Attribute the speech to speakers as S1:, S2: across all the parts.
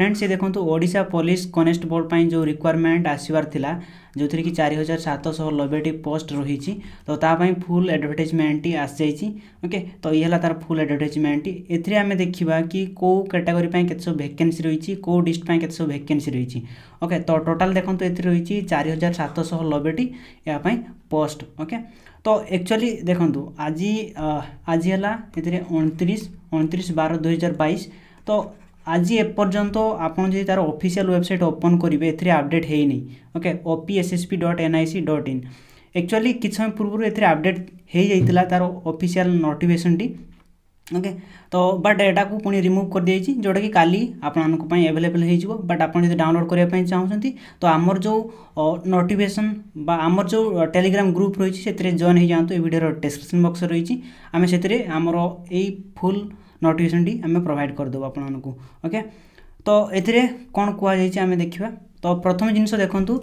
S1: friends ये देखो Voda police कनेस्टबल जो रिक्वयरमेंट आसवर था जो थी कि चार हजार सात शह नब्बे पोस्ट रही तो ताकि फुल एडभर्टाइजमेंट आसी ओके तो ये तार फुल एडभर्टाइजमेंट एमें देखा कि कौ कैटागोरी के सब भेके रही कौ डिस्ट के सब रही ओके तो टोटाल देखो तो ए चार हजार सात शह नब्बे यहाँ पोस्ट ओके तो एक्चुअली देखो आज तो आज है अणतीस अणतीस बार दुई हजार बैस तो आज এপর্যন্ত আপনার যদি তার অফিসিয়াল ওয়েবসাইট ওপন করবে এতে আপডেট হয়নি okay OPSSP dot NIC dot dot in actually कि समय पूर्व एपडेट हो যাই तार অফিসিয়াল নোটিফিকেসনটি ओके तो बट एटा को पुणी रिमूव कर दी जोटा कि काली आपण एभेलेबल हो बट आप डाउनलोड करने चाहते तो आमर जो नोटिफिकेसन आमर जो टेलीग्राम ग्रुप रही है से जॉइन हो जातु भिडियो डिस्क्रिप्सन बक्स रही आम से आमर यही फुल नोटिफिकेशन टी आम प्रोभाइड करदेव आपण ओके तो ये कौन कह देखा तो प्रथम जिन देखूँ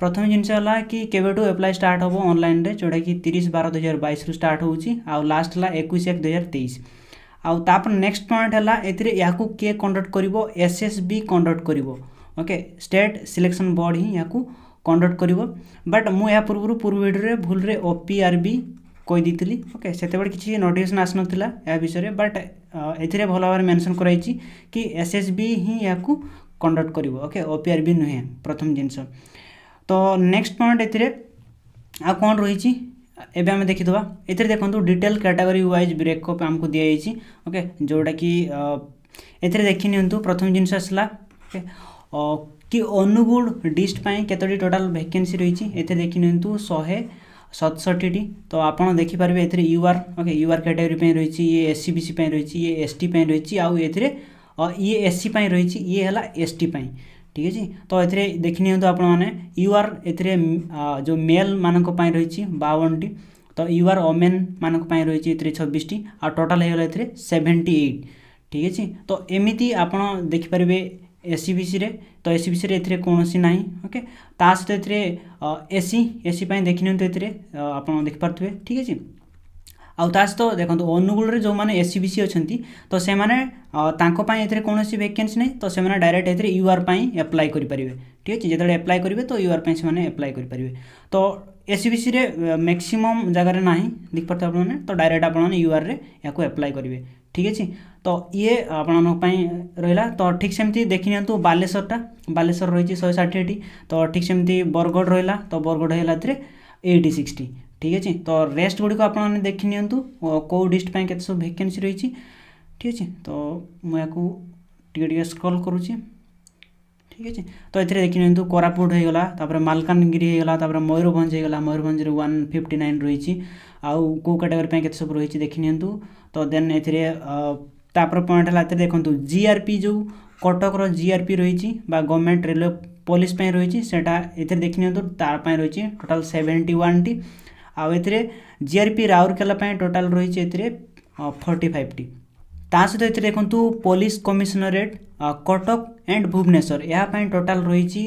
S1: प्रथम जिनस कि केवटू एप्लाय स्टार्ट जोटा कि तीस बार दुई बैस रु स्टार्ट हो लास्ट है एक एक दुई हजार तेईस आउर नेक्स्ट पॉइंट है किए कंडक्ट कर एस एस कंडक्ट कर ओके स्टेट सिलेक्शन बोर्ड ही यहाँ कंडक्ट कर बट मुझ पूर्व पूर्व भिडियो भूल ओपीआर କହିଦେଇଥିଲି ଓକେ ସେତେବେଳେ କିଛି ନୋଟିଫିକେସନ୍ ଆସିନଥିଲା ଏହା ବିଷୟରେ ବଟ୍ ଏଥିରେ ଭଲ ଭାବରେ ମେନସନ୍ କରାଯାଇଛି କି ଏସ୍ ଏସ୍ ବି ହିଁ ଏହାକୁ କଣ୍ଡକ୍ଟ କରିବ ଓକେ ଓ ପି ଆର୍ ବି ନୁହେଁ ପ୍ରଥମ ଜିନିଷ ତ ନେକ୍ସଟ ପଏଣ୍ଟ ଏଥିରେ ଆଉ କ'ଣ ରହିଛି ଏବେ ଆମେ ଦେଖିଦେବା ଏଥିରେ ଦେଖନ୍ତୁ ଡିଟେଲ୍ କ୍ୟାଟାଗୋରୀ ୱାଇଜ୍ ବ୍ରେକଅପ୍ ଆମକୁ ଦିଆଯାଇଛି ଓକେ ଯେଉଁଟାକି ଏଥିରେ ଦେଖିନିଅନ୍ତୁ ପ୍ରଥମ ଜିନିଷ ଆସିଲା ଓକେ କି ଅନୁଗୁଳ ଡିଷ୍ଟ ପାଇଁ କେତୋଟି ଟୋଟାଲ୍ ଭ୍ୟାକେନ୍ସି ରହିଛି ଏଥିରେ ଦେଖିନିଅନ୍ତୁ ଶହେ सतसठी तो आप देखिपर ए U okay U category category रही ये एस सी सी रही ये एस टी रही आउ ए ये एस सी रही ये एस टी ठीक है तो ये देखनी आप यू आर ए जो मेल मानक रही बावन टी तो यू ओमेन मानक रही छब्बीस आ टोटाल होगा एवेन्टी एट ठीक है तो एमती आप देखिपर ଏସିବିସିରେ ତ ଏସିବିସିରେ ଏଥିରେ କୌଣସି ନାହିଁ ଓକେ ତା ସହିତ ଏଥିରେ ଏସି ଏସି ପାଇଁ ଦେଖିନିଅନ୍ତୁ ଏଥିରେ ଆପଣ ଦେଖିପାରୁଥିବେ ଠିକ୍ ଅଛି ଆଉ ତା ସହିତ ଦେଖନ୍ତୁ ଅନୁଗୁଳରେ ଯେଉଁମାନେ ଏସିବିସି ଅଛନ୍ତି ତ ସେମାନେ ତାଙ୍କ ପାଇଁ ଏଥିରେ କୌଣସି ଭେକେନ୍ସି ନାହିଁ ତ ସେମାନେ ଡାଇରେକ୍ଟ ଏଥିରେ ୟୁ ଆର୍ ପାଇଁ ଆପ୍ଲାଏ କରିପାରିବେ ଠିକ୍ ଅଛି ଯେତେବେଳେ ଆପ୍ଲାଏ କରିବେ ତ ୟୁ ଆର୍ ପାଇଁ ସେମାନେ ଆପ୍ଲାଏ କରିପାରିବେ ତ ଏସିବିସିରେ ମ୍ୟାକ୍ସିମମ୍ ଜାଗାରେ ନାହିଁ ଦେଖିପାରୁଥିବେ ଆପଣମାନେ ତ ଡାଇରେକ୍ଟ ଆପଣମାନେ ୟୁ ଆର୍ରେ ଏହାକୁ ଆପ୍ଲାଏ କରିବେ ठीक अच्छे तो ये आपाई रहा तो ठीक सेमती देखनी बालेश्वरटा बालेश्वर रही शहे षाठी तो ठीक सेमती बरगढ़ रहा तो बरगढ़ होगा ए सिक्सटी ठीक अच्छे तो रेस्ट गुड़क आप देखनी कौ डिस्ट्रिक सब भेके रही ठीक अच्छे तो मुझे स्क्रल कर ठीक अच्छे तो ये देखनी कोरापुट हो होगा मलकानगिरीगला मयूरभ होगा मयूरभ वन फिफ्टी नाइन रही आउ कौ कैटेगोरी सब रही देखनी ତ ଦେନ୍ ଏଥିରେ ତାପରେ ପଏଣ୍ଟ ହେଲା ଏଥିରେ ଦେଖନ୍ତୁ ଜିଆର୍ପି ଯେଉଁ କଟକର ଜିଆର୍ପି ରହିଛି ବା ଗଭର୍ଣ୍ଣମେଣ୍ଟ ରେଲୱେ ପୋଲିସ ପାଇଁ ରହିଛି ସେଇଟା ଏଥିରେ ଦେଖିନିଅନ୍ତୁ ତା ପାଇଁ ରହିଛି ଟୋଟାଲ୍ ସେଭେଣ୍ଟି ୱାନ୍ଟି ଆଉ ଏଥିରେ ଜିଆର୍ପି ରାଉରକେଲା ପାଇଁ ଟୋଟାଲ୍ ରହିଛି ଏଥିରେ ଫର୍ଟି ଫାଇଭ୍ଟି ତା ସହିତ ଏଥିରେ ଦେଖନ୍ତୁ police commissionerate Cuttack and Bhubaneswar ଏହା ପାଇଁ ଟୋଟାଲ୍ ରହିଛି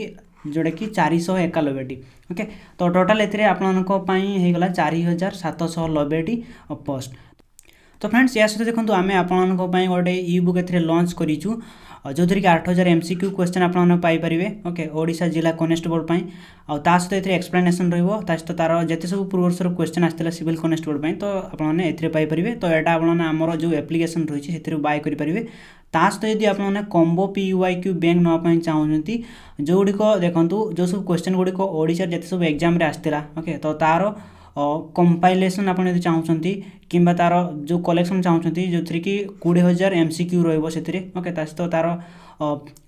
S1: ଯେଉଁଟାକି ଚାରିଶହ ଏକାନବେଟି ଓକେ ତ ଟୋଟାଲ୍ ଏଥିରେ ଆପଣମାନଙ୍କ ପାଇଁ ହୋଇଗଲା ଚାରି ହଜାର ସାତଶହ ନବେଟି ପୋଷ୍ଟ ତ ଫ୍ରେଣ୍ଡସ୍ ଏହା ସହିତ ଦେଖନ୍ତୁ ଆମେ ଆପଣମାନଙ୍କ ପାଇଁ ଗୋଟେ ଇ ବୁକ୍ ଏଥିରେ ଲଞ୍ଚ କରିଛୁ ଯେଉଁଥିରେ କି ଆଠ ହଜାର ଏମ୍ ସି କ୍ୟୁ କ୍ୱେଶ୍ଚନ୍ ଆପଣମାନେ ପାଇପାରିବେ ଓକେ ଓଡ଼ିଶା ଜିଲ୍ଲା କନେଷ୍ଟବଳ ପାଇଁ ଆଉ ତା ସହିତ ଏଥିରେ ଏକ୍ସପ୍ଲାନେସନ୍ ରହିବ ତା ସହିତ ତା'ର ଯେତେ ସବୁ ପୂର୍ବବର୍ଷର କ୍ୱେଶ୍ଚନ୍ ଆସିଥିଲା ସିଭିଲ୍ କନେଷ୍ଟବଳ ପାଇଁ ତ ଆପଣମାନେ ଏଥିରେ ପାଇପାରିବେ ତ ଏଇଟା ଆପଣମାନେ ଆମର ଯେଉଁ ଆପ୍ଲିକେସନ୍ ରହିଛି ସେଥିରୁ ବାଏ କରିପାରିବେ ତା ସହିତ ଯଦି ଆପଣମାନେ combo P Y Q bank ନେବା ପାଇଁ ଚାହୁଁଛନ୍ତି ଯେଉଁଗୁଡ଼ିକ ଦେଖନ୍ତୁ ଯେଉଁ ସବୁ କ୍ୱେଶ୍ଚନ୍ ଗୁଡ଼ିକ ଓଡ଼ିଶାର ଯେତେ ସବୁ ଏକ୍ଜାମ୍ରେ ଆସିଥିଲା ଓକେ ତ ତା'ର कंपाइलेसन आप जो चाहते कि जो कलेक्शन तो तो चाहते जो थी कि कोड़े हजार एम सिक्यू क्यू रोके सहित तार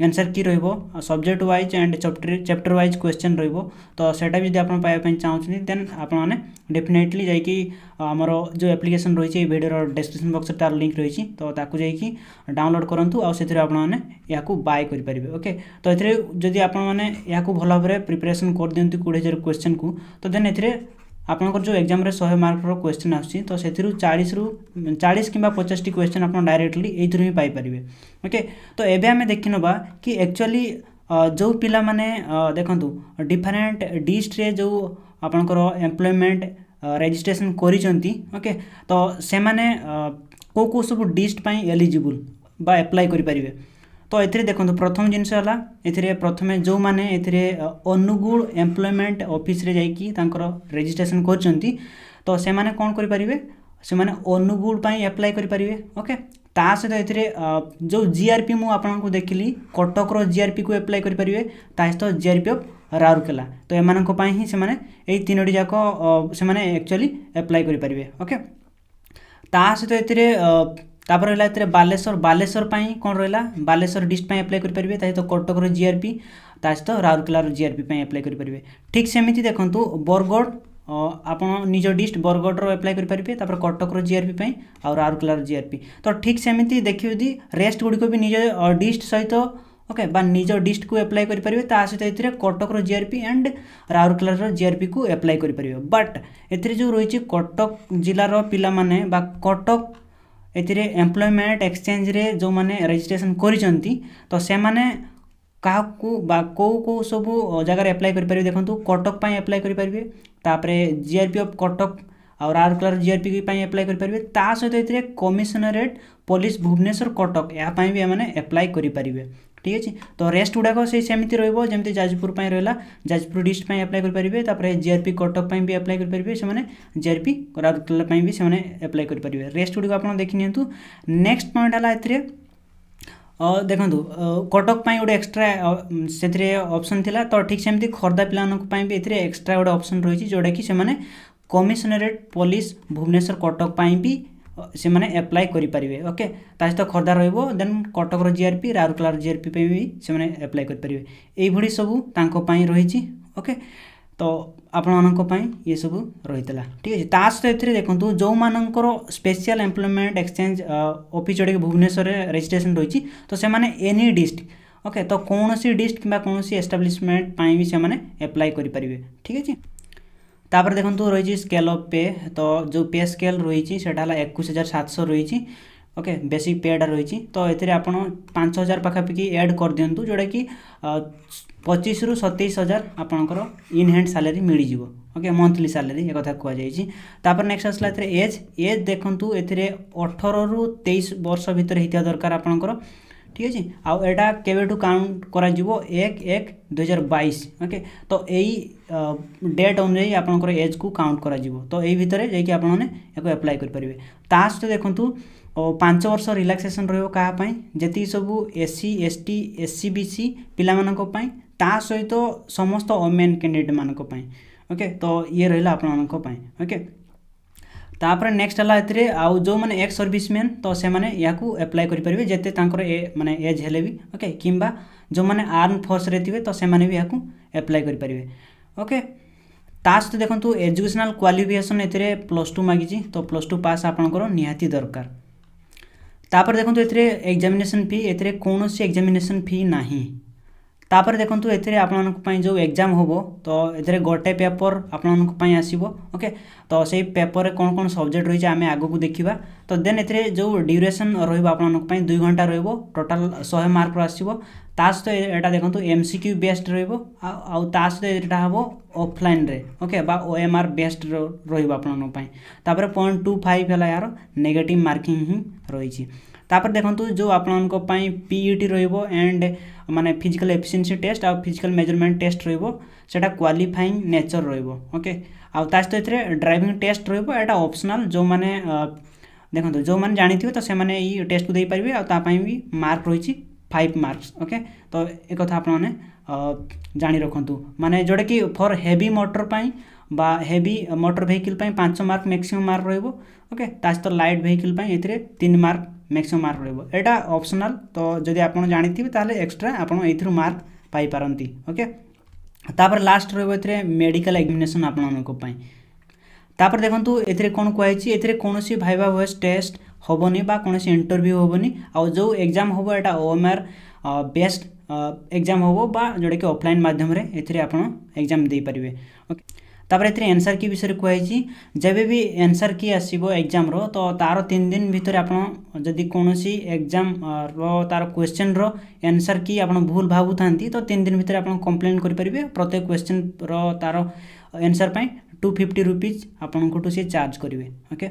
S1: एनसर कि subject wise and chapter chapter wise question रोज तो सैटा भी जब आप चाहते देन आपने डेफिनेटली जामर जो एप्लिकेसन रही है भिडियो डेस्क्रिपन बक्स तार लिंक रही तो ताक डाउनलोड करूँ आ से आपने बाय करेंगे ओके तो ये जदि आपने भल भाव में प्रिपेरेसन कर दिखती कोड़े हजार क्वेश्चन को तो देन ए ଆପଣଙ୍କର ଯେଉଁ ଏକ୍ଜାମ୍ରେ ଶହେ ମାର୍କର କ୍ୱେଶ୍ଚିନ୍ ଆସୁଛି ତ ସେଥିରୁ ଚାଳିଶରୁ ଚାଳିଶ କିମ୍ବା ପଚାଶଟି କ୍ୱେଶ୍ଚିନ୍ ଆପଣ ଡାଇରେକ୍ଟଲି ଏଇଥିରୁ ହିଁ ପାଇପାରିବେ ଓକେ ତ ଏବେ ଆମେ ଦେଖିନେବା କି ଆକ୍ଚୁଆଲି ଯେଉଁ ପିଲାମାନେ ଦେଖନ୍ତୁ ଡିଫରେଣ୍ଟ ଡିଷ୍ଟ୍ରେ ଯେଉଁ ଆପଣଙ୍କର ଏମ୍ପ୍ଲୟମେଣ୍ଟ ରେଜିଷ୍ଟ୍ରେସନ୍ କରିଛନ୍ତି ଓକେ ତ ସେମାନେ କେଉଁ କେଉଁ ସବୁ ଡିଷ୍ଟ ପାଇଁ ଏଲିଜିବୁଲ୍ ବା ଆପ୍ଲାଏ କରିପାରିବେ तो ये देखो प्रथम जिनस प्रथम जो मैंने अनुगुण एम्प्लयमेंट अफिश्रे जाकिट्रेसन कर तो से मैंने कौन करेंगुड़ी एप्लाय करेंगे ओके सहित तो ए जो जीआरपी मुझक देख ली कटक आर पी को एप्लाय करेंगे सहित जि आर पी अफ राउरकेला तो यही से तीनो जाक से एक्चुअली एप्लाय करेंगे ओके सहित ए তারপর রহিলা এতে বালেশ্বর বালেশ্বর পাই কোণ রহিলা বালেশ্বর ডিস্ট পাই আপ্লাই করিপারিবে তা সহিত কটকর জিআরপি তা সহিত রাউরকেলার জিআরপি পাই আপ্লাই করিপারিবে ঠিক সেমিতি দেখন্তু বরগড় ଆପଣ ନିଜ ଡିଷ୍ଟ ବରଗଡ଼ର ଆପ୍ଲାଏ କରିପାରିବେ ତାପରେ କଟକର ଜିଆର୍ପି ପାଇଁ ଆଉ ରାଉରକେଲାର ଜିଆର୍ପି ତ ଠିକ୍ ସେମିତି ଦେଖିବେ ଯଦି ରେଷ୍ଟ ଗୁଡ଼ିକ ବି ନିଜ ଡିଷ୍ଟ ସହିତ ଓକେ ବା ନିଜ ଡିଷ୍ଟକୁ ଆପ୍ଲାଏ କରିପାରିବେ ତା ସହିତ ଏଥିରେ କଟକର ଜିଆର୍ପି ଆଣ୍ଡ ରାଉରକେଲାର ଜିଆର୍ପିକୁ ଆପ୍ଲାଏ କରିପାରିବେ ବଟ୍ ଏଥିରେ ଯେଉଁ ରହିଛି କଟକ ଜିଲ୍ଲାର ପିଲାମାନେ ବା କଟକ ଏଥିରେ ଏମ୍ପ୍ଲୟମେଣ୍ଟ ଏକ୍ସଚେଞ୍ଜରେ ଯେଉଁମାନେ ରେଜିଷ୍ଟ୍ରେସନ୍ କରିଛନ୍ତି ତ ସେମାନେ କାହାକୁ ବା କେଉଁ କେଉଁ ସବୁ ଜାଗାରେ ଆପ୍ଲାଏ କରିପାରିବେ ଦେଖନ୍ତୁ କଟକ ପାଇଁ ଆପ୍ଲାଏ କରିପାରିବେ ତାପରେ ଜିଆର୍ପି ଅଫ୍ କଟକ ଆଉ ରାଉରକେଲାର ଜିଆର୍ପି ପାଇଁ ଆପ୍ଲାଏ କରିପାରିବେ ତା ସହିତ ଏଥିରେ କମିଶନରେଟ୍ ପୋଲିସ ଭୁବନେଶ୍ୱର କଟକ ଏହା ପାଇଁ ବି ଏମାନେ ଆପ୍ଲାଏ କରିପାରିବେ ठीक अच्छे तो रेस्ट गुड़ाक से सेमती रोज जमी जाजपुर रहा जाजपुर डिस्ट्रिक्ट एप्लाई करेंगे तपर जेआरपी कटक भी एप्लाई करेंगे से जेआरपी राउरकला भी सेप्लाय करेंगे रेस्ट गुड़ी आप देखनी नेक्स्ट पॉइंट है ए देखो कटक गोटे एक्सट्रा से अपसन थी तो ठीक सेम खोर्धा पी भी एक्सट्रा गोटे अप्सन रही है जोटा कि कमिशनरेट पुलिस भुवनेश्वर कटक भी ସେମାନେ ଆପ୍ଲାଏ କରିପାରିବେ ଓକେ ତା ସହିତ ଖୋର୍ଦ୍ଧା ରହିବ ଦେନ୍ କଟକର ଜିଆର୍ପି ରାଉରକେଲାର ଜିଆର୍ପି ପାଇଁ ବି ସେମାନେ ଆପ୍ଲାଏ କରିପାରିବେ ଏଇଭଳି ସବୁ ତାଙ୍କ ପାଇଁ ରହିଛି ଓକେ ତ ଆପଣମାନଙ୍କ ପାଇଁ ଏସବୁ ରହିଥିଲା ଠିକ୍ ଅଛି ତା ସହିତ ଏଥିରେ ଦେଖନ୍ତୁ ଯେଉଁମାନଙ୍କର ସ୍ପେଶିଆଲ୍ ଏମ୍ପ୍ଲୟମେଣ୍ଟ ଏକ୍ସଚେଞ୍ଜ ଅଫିସ୍ ଯେଉଁଟାକି ଭୁବନେଶ୍ୱରରେ ରେଜିଷ୍ଟ୍ରେସନ୍ ରହିଛି ତ ସେମାନେ ଏନି ଡିଷ୍ଟ୍ରିକ୍ଟ ଓକେ ତ କୌଣସି ଡିଷ୍ଟ୍ କିମ୍ବା କୌଣସି ଏଷ୍ଟାବ୍ଲିଶମେଣ୍ଟ ପାଇଁ ବି ସେମାନେ ଆପ୍ଲାଏ କରିପାରିବେ ଠିକ୍ ଅଛି ତାପରେ ଦେଖନ୍ତୁ ରହିଛି ସ୍କେଲ୍ ଅଫ୍ ପେ ତ ଯେଉଁ ପେ ସ୍କେଲ୍ ରହିଛି ସେଇଟା ହେଲା ଏକୋଇଶ ହଜାର ସାତଶହ ରହିଛି ଓକେ ବେସିକ୍ ପେଟା ରହିଛି ତ ଏଥିରେ ଆପଣ ପାଞ୍ଚ ହଜାର ପାଖାପାଖି ଆଡ଼୍ କରିଦିଅନ୍ତୁ ଯେଉଁଟାକି ପଚିଶରୁ ସତେଇଶ ହଜାର ଆପଣଙ୍କର ଇନ୍ ହ୍ୟାଣ୍ଡ ସାଲାରୀ ମିଳିଯିବ ଓକେ ମନ୍ଥଲି ସାଲାରୀ ଏ କଥା କୁହାଯାଇଛି ତାପରେ ନେକ୍ସଟ ଆସିଲା ଏଥିରେ ଏଜ୍ ଏଜ୍ ଦେଖନ୍ତୁ ଏଥିରେ ଅଠରରୁ ତେଇଶ ବର୍ଷ ଭିତରେ ହେଇଥିବା ଦରକାର ଆପଣଙ୍କର ठीक अच्छे आटा केवटू काउंट कर एक एक दुई हजार बैस ओके तो यही डेट अनुजाई आप एज को काउंट कर तो यही भितर जाप्लाय करेंगे ता सहित देखूँ पांच वर्ष रिलाक्सेसन रहापाई जी सबू S C S T S C B C पाई ता सहित समस्त ओमेन कैंडिडेट मानी ओके तो ये रहा आपके ओके ତାପରେ ନେକ୍ସଟ ହେଲା ଏଥିରେ ଆଉ ଯେଉଁମାନେ ଏକ୍ସ ସର୍ଭିସମ୍ୟାନ୍ ତ ସେମାନେ ଏହାକୁ ଆପ୍ଲାଏ କରିପାରିବେ ଯେତେ ତାଙ୍କର ଏ ମାନେ ଏଜ୍ ହେଲେ ବି ଓକେ କିମ୍ବା ଯେଉଁମାନେ ଆର୍ମ ଫୋର୍ସରେ ଥିବେ ତ ସେମାନେ ବି ଏହାକୁ ଆପ୍ଲାଏ କରିପାରିବେ ଓକେ ତା ସହିତ ଦେଖନ୍ତୁ ଏଜୁକେସନାଲ୍ କ୍ୱାଲିଫିକେସନ୍ ଏଥିରେ ପ୍ଲସ୍ ଟୁ ମାଗିଛି ତ ପ୍ଲସ୍ ଟୁ ପାସ୍ ଆପଣଙ୍କର ନିହାତି ଦରକାର ତାପରେ ଦେଖନ୍ତୁ ଏଥିରେ ଏକ୍ଜାମିନେସନ୍ ଫି ଏଥିରେ କୌଣସି ଏକ୍ଜାମିନେସନ୍ ଫି ନାହିଁ ତାପରେ ଦେଖନ୍ତୁ ଏଥିରେ ଆପଣମାନଙ୍କ ପାଇଁ ଯେଉଁ ଏକ୍ଜାମ୍ ହେବ ତ ଏଥିରେ ଗୋଟେ ପେପର୍ ଆପଣମାନଙ୍କ ପାଇଁ ଆସିବ ଓକେ ତ ସେଇ ପେପର୍ରେ କ'ଣ କ'ଣ ସବଜେକ୍ଟ ରହିଛି ଆମେ ଆଗକୁ ଦେଖିବା ତ ଦେନ୍ ଏଥିରେ ଯେଉଁ ଡ୍ୟୁରେସନ୍ ରହିବ ଆପଣମାନଙ୍କ ପାଇଁ ଦୁଇ ଘଣ୍ଟା ରହିବ ଟୋଟାଲ୍ ଶହେ ମାର୍କର ଆସିବ ତା ସହିତ ଏଇଟା ଦେଖନ୍ତୁ ଏମ୍ ସି କ୍ୟୁ ବେଷ୍ଟ ରହିବ ଆଉ ତା ସହିତ ଏଇଟା ହେବ ଅଫଲାଇନ୍ରେ ଓକେ ବା ଓ ଏମ୍ ଆର୍ ବେଷ୍ଟ ରହିବ ଆପଣମାନଙ୍କ ପାଇଁ ତାପରେ ପଏଣ୍ଟ ଟୁ ଫାଇଭ୍ ହେଲା ଏହାର ନେଗେଟିଭ୍ ମାର୍କିଂ ହିଁ ରହିଛି तापर देखो जो आप पीईटी रंड मानने फिजिकल एफिसीयसी टेस्ट आ फिजिकाल मेजरमेंट टेस्ट रोटा क्वाफाइंग नेचर रोके आ सहित ए ड्राइविंग टेस्ट रहा अप्सनाल जो मैंने देखो जो मैंने जानते हैं तो से टेस्ट को देपर आई भी मार्क रही फाइव मार्क्स ओके तो एक आपने जाणि रखु मानने कि फर हेवी मोटर बा हेवी मोटर व्हीकल पांच मार्क मैक्सिमम मार्क रोके तो लाइट व्हीकल व्हिकल एन मार्क ମ୍ୟାକ୍ସିମମ୍ ମାର୍କ ରହିବ ଏଇଟା ଅପସନାଲ୍ ତ ଯଦି ଆପଣ ଜାଣିଥିବେ ତାହେଲେ ଏକ୍ସଟ୍ରା ଆପଣ ଏଇଥିରୁ ମାର୍କ ପାଇପାରନ୍ତି ଓକେ ତାପରେ ଲାଷ୍ଟ ରହିବ ଏଥିରେ ମେଡ଼ିକାଲ ଏକ୍ଜାମିନେସନ୍ ଆପଣମାନଙ୍କ ପାଇଁ ତାପରେ ଦେଖନ୍ତୁ ଏଥିରେ କ'ଣ କୁହାଯାଇଛି ଏଥିରେ କୌଣସି ଭାଇବା ଭଏସ୍ ଟେଷ୍ଟ ହେବନି ବା କୌଣସି ଇଣ୍ଟରଭ୍ୟୁ ହେବନି ଆଉ ଯେଉଁ ଏକ୍ଜାମ୍ ହେବ ଏଇଟା O M R based exam ହେବ ବା ଯେଉଁଟାକି ଅଫଲାଇନ୍ ମାଧ୍ୟମରେ ଏଥିରେ ଆପଣ ଏକ୍ଜାମ୍ ଦେଇପାରିବେ ଓକେ ତାପରେ ଏଥିରେ ଏନ୍ସର୍ କି ବିଷୟରେ କୁହାଯାଇଛି ଯେବେ ବି ଏନ୍ସର୍ କି ଆସିବ ଏକ୍ଜାମ୍ର ତ ତା'ର ତିନି ଦିନ ଭିତରେ ଆପଣ ଯଦି କୌଣସି ଏକ୍ଜାମ୍ର ତା'ର କ୍ୱେଶ୍ଚିନ୍ର ଏନ୍ସର୍ କି ଆପଣ ଭୁଲ ଭାବୁଥାନ୍ତି ତ ତିନି ଦିନ ଭିତରେ ଆପଣ କମ୍ପ୍ଲେନ୍ କରିପାରିବେ ପ୍ରତ୍ୟେକ କ୍ୱେଶ୍ଚିନ୍ର ତା'ର ଏନ୍ସର୍ ପାଇଁ ଟୁ ଫିଫ୍ଟି ରୁପିଜ୍ ଆପଣଙ୍କଠୁ ସେ ଚାର୍ଜ କରିବେ ଓକେ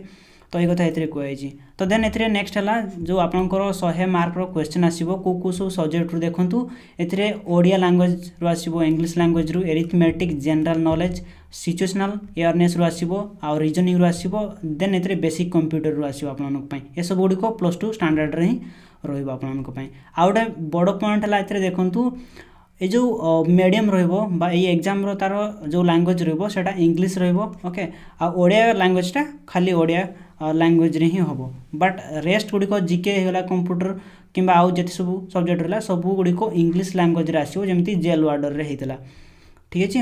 S1: ତ ଏଇ କଥା ଏଥିରେ କୁହାଯାଇଛି ତ ଦେନ୍ ଏଥିରେ ନେକ୍ସଟ ହେଲା ଯେଉଁ ଆପଣଙ୍କର ଶହେ ମାର୍କର କ୍ୱେଶ୍ଚନ୍ ଆସିବ କେଉଁ କେଉଁ ସବୁ ସବଜେକ୍ଟରୁ ଦେଖନ୍ତୁ ଏଥିରେ ଓଡ଼ିଆ ଲାଙ୍ଗୁଏଜରୁ ଆସିବ ଇଂଲିଶ ଲାଙ୍ଗୁଏଜରୁ ଏରିଥମେଟିକ୍ ଜେନେରାଲ୍ ନଲେଜ୍ ସିଚୁଏସନାଲ୍ ଏୱାରନେସ୍ରୁ ଆସିବ ଆଉ ରିଜନିଂରୁ ଆସିବ ଦେନ୍ ଏଥିରେ ବେସିକ୍ କମ୍ପ୍ୟୁଟରରୁ ଆସିବ ଆପଣମାନଙ୍କ ପାଇଁ ଏସବୁ ଗୁଡ଼ିକ ପ୍ଲସ୍ ଟୁ ଷ୍ଟାଣ୍ଡାର୍ଡ଼ରେ ହିଁ ରହିବ ଆପଣମାନଙ୍କ ପାଇଁ ଆଉ ଗୋଟେ ବଡ଼ ପଏଣ୍ଟ ହେଲା ଏଥିରେ ଦେଖନ୍ତୁ ଏ ଯେଉଁ ମିଡ଼ିୟମ୍ ରହିବ ବା ଏଇ ଏକ୍ଜାମ୍ର ତା'ର ଯେଉଁ ଲାଙ୍ଗୁଏଜ୍ ରହିବ ସେଇଟା ଇଂଲିଶ ରହିବ ଓକେ ଆଉ ଓଡ଼ିଆ ଲାଙ୍ଗୁଏଜ୍ଟା ଖାଲି ଓଡ଼ିଆ ଲାଙ୍ଗୁଏଜ୍ରେ ହିଁ ହେବ ବଟ୍ ରେଷ୍ଟ ଗୁଡ଼ିକ ଜିକେ ହେଇଗଲା କମ୍ପ୍ୟୁଟର କିମ୍ବା ଆଉ ଯେତେ ସବୁ ସବଜେକ୍ଟ ରହିଲା ସବୁ ଗୁଡ଼ିକ ଇଂଲିଶ ଲାଙ୍ଗୁଏଜ୍ରେ ଆସିବ ଯେମିତି ଜେଲ୍ ୱାର୍ଡ଼ରରେ ହେଇଥିଲା ଠିକ୍ ଅଛି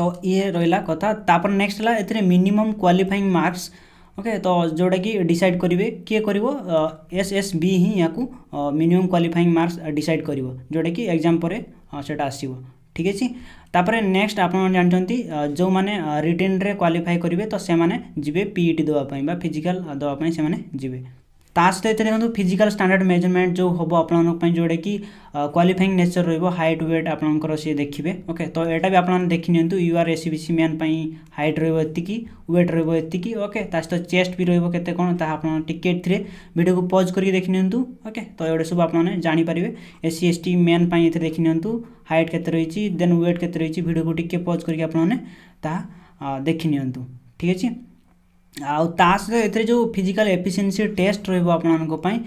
S1: तो ये रहा कथा तापर नेक्स्ट है एर मिनिमम क्वाफाइंग मार्क्स ओके तो जोड़ा कि डिसाइड करेंगे किए कर एस एस बी ही या मिनिमम क्वाफाइंग मार्क्स डिसाइड कर जोटा कि एग्जाम पर ठीक अच्छे तापर नेक्स्ट आप जानते जो मैंने रिटेन रे करेंगे तो से जी पीईटी टी दवापी फिजिकाल दवापी से ता सहित देखो फिजिकाल स्टाणार्ड मेजरमेंट जो हम आप जोड़े कि क्वाफाइंग नेचर रईट व्वेट आपंकर सी देखिए ओके तो यहाँ भी आपने देखनी U R S C men height रोक व्वेट रोक ओके सहित चेस्ट भी रोत कौन ताकेट थे भिडियो को पज करके देखनी ओके तो ये सब आप जापर एससी एस टी मैन ये देखनी हाइट के देन व्वेट के भिडियो पज करके देखी नि ठीक है आसे जो फिजिकाल एफिसीयसी टेस्ट रही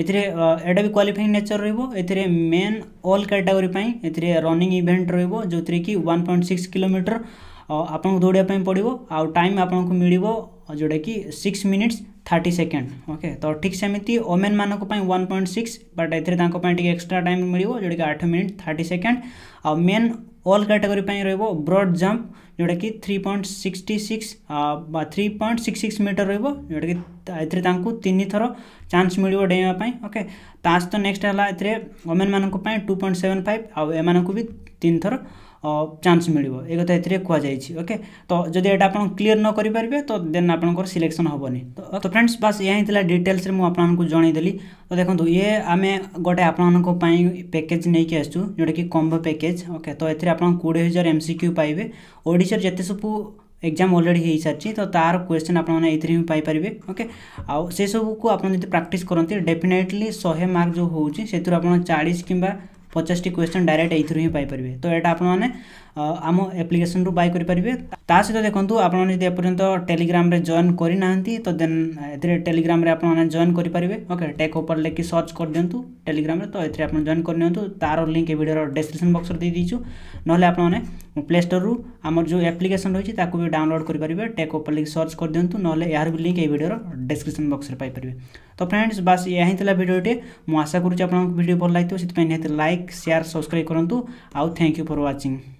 S1: एटा भी क्वाफाइंग नेचर रही मेन अल् कैटागोरी ए रनिंग इभेन्ट रो जो वन पॉइंट सिक्स किलोमीटर आपको दौड़ापी पड़ो आ टाइम आपंक जोटा कि six minutes thirty second okay तो ठीक सेमती ओमेन मान वन पॉइंट सिक्स बट एर तक एक्सट्रा टाइम मिल जो आठ मिनिट थर्टी सेकेंड आउ men all category broad jump 3.66 three point sixty six three point six six metre रहेको एउटा तिन थोर चान्स मिल्यो ढैँ्वाईके पाँच त नेक्सट 2.75, मै टु पोइन्ट भी तीन थरो, ଚାନ୍ସ ମିଳିବ ଏ କଥା ଏଥିରେ କୁହାଯାଇଛି ଓକେ ତ ଯଦି ଏଇଟା ଆପଣ କ୍ଲିଅର୍ ନ କରିପାରିବେ ତ ଦେନ୍ ଆପଣଙ୍କର ସିଲେକ୍ସନ୍ ହେବନି ତ ଫ୍ରେଣ୍ଡସ୍ ବାସ୍ ଏହା ହିଁ ଥିଲା ଡିଟେଲ୍ସରେ ମୁଁ ଆପଣମାନଙ୍କୁ ଜଣାଇଦେଲି ତ ଦେଖନ୍ତୁ ଇଏ ଆମେ ଗୋଟେ ଆପଣମାନଙ୍କ ପାଇଁ ପ୍ୟାକେଜ୍ ନେଇକି ଆସିଛୁ ଯେଉଁଟାକି କମ୍ବୋ ପ୍ୟାକେଜ୍ ଓକେ ତ ଏଥିରେ ଆପଣ କୋଡ଼ିଏ ହଜାର ଏମ୍ ସି କ୍ୟୁ ପାଇବେ ଓଡ଼ିଶାର ଯେତେ ସବୁ ଏକ୍ଜାମ୍ ଅଲରେଡ଼ି ହୋଇସାରିଛି ତ ତା'ର କ୍ୱେଶ୍ଚନ୍ ଆପଣମାନେ ଏଇଥିରେ ହିଁ ପାଇପାରିବେ ଓକେ ଆଉ ସେସବୁକୁ ଆପଣ ଯଦି ପ୍ରାକ୍ଟିସ୍ କରନ୍ତି ଡେଫିନେଟଲି ଶହେ ମାର୍କ ଯେଉଁ ହେଉଛି ସେଥିରୁ ଆପଣ ଚାଳିଶ କିମ୍ବା पचास टी क्वेश्चन डायरेक्ट यही पारे तो यहाँ आपने ଆମ ଆପ୍ଲିକେସନରୁ ବାଇ କରିପାରିବେ ତା ସହିତ ଦେଖନ୍ତୁ ଆପଣ ଯଦି ଏପର୍ଯ୍ୟନ୍ତ ଟେଲିଗ୍ରାମରେ ଜଏନ୍ କରିନାହାନ୍ତି ତ ଦେନ୍ ଏଥିରେ ଟେଲିଗ୍ରାମରେ ଆପଣମାନେ ଜଏନ୍ କରିପାରିବେ ଓକେ ଟେକ୍ ଉପରେ ଲେଖି ସର୍ଚ୍ଚ କରିଦିଅନ୍ତୁ ଟେଲିଗ୍ରାମରେ ତ ଏଥିରେ ଆପଣ ଜଏନ୍ କରିନିଅନ୍ତୁ ତା'ର ଲିଙ୍କ୍ ଏ ଭିଡ଼ିଓର ଡେସ୍କ୍ରିପସନ୍ ବକ୍ସରେ ଦେଇଦେଇଛୁ ନହେଲେ ଆପଣମାନେ ପ୍ଲେ ଷ୍ଟୋରରୁ ଆମର ଯେଉଁ ଆପ୍ଲିକେସନ୍ ରହିଛି ତାକୁ ବି ଡାଉନଲୋଡ଼ କରିପାରିବେ ଟେକ୍ ଉପରେ ଲେଖି ସର୍ଚ୍ଚ କରିଦିଅନ୍ତୁ ନହେଲେ ଏହାର ବି ଲିଙ୍କ୍ ଏ ଭିଡ଼ିଓର ଡେସ୍କ୍ରିପସନ୍ ବକ୍ସରେ ପାଇପାରିବେ ତ ଫ୍ରେଣ୍ଡସ୍ ବାସ୍ ଏହା ହିଁ ଥିଲା ଭିଡ଼ିଓଟି ମୁଁ ଆଶା କରୁଛି ଆପଣଙ୍କୁ ଭିଡ଼ିଓ ଭଲ ଲାଗିଥିବ ସେଥିପାଇଁ ନିହାତି ଲାଇକ୍ ସେୟାର ସବସ୍କ୍ରାଇବ୍ କରନ୍ତୁ ଆଉ ଥ୍ୟାଙ୍କ ୟୁ ଫର୍ ୱାଚିଂ